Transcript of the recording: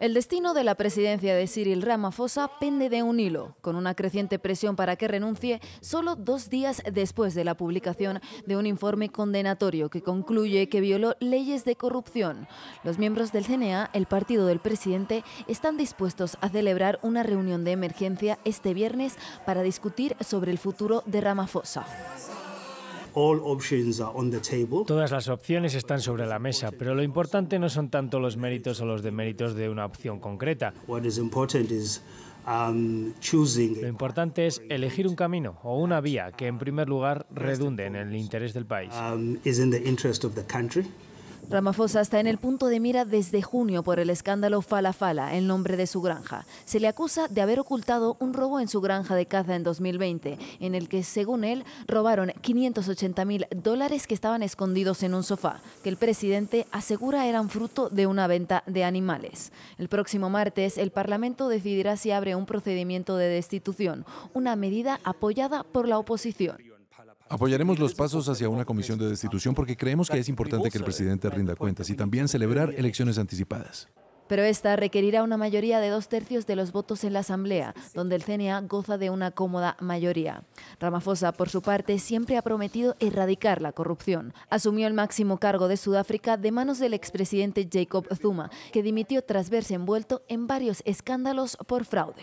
El destino de la presidencia de Cyril Ramaphosa pende de un hilo, con una creciente presión para que renuncie solo dos días después de la publicación de un informe condenatorio que concluye que violó leyes de corrupción. Los miembros del CNA, el partido del presidente, están dispuestos a celebrar una reunión de emergencia este viernes para discutir sobre el futuro de Ramaphosa. Todas las opciones están sobre la mesa, pero lo importante no son tanto los méritos o los deméritos de una opción concreta. Um, lo importante es elegir un camino o una vía que en primer lugar redunde en el interés del país. Um, Ramaphosa está en el punto de mira desde junio por el escándalo Fala Fala, el nombre de su granja. Se le acusa de haber ocultado un robo en su granja de caza en 2020, en el que, según él, robaron 580 mil dólares que estaban escondidos en un sofá, que el presidente asegura eran fruto de una venta de animales. El próximo martes, el Parlamento decidirá si abre un procedimiento de destitución, una medida apoyada por la oposición. Apoyaremos los pasos hacia una comisión de destitución porque creemos que es importante que el presidente rinda cuentas y también celebrar elecciones anticipadas. Pero esta requerirá una mayoría de dos tercios de los votos en la Asamblea, donde el CNA goza de una cómoda mayoría. Ramaphosa, por su parte, siempre ha prometido erradicar la corrupción. Asumió el máximo cargo de Sudáfrica de manos del expresidente Jacob Zuma, que dimitió tras verse envuelto en varios escándalos por fraude.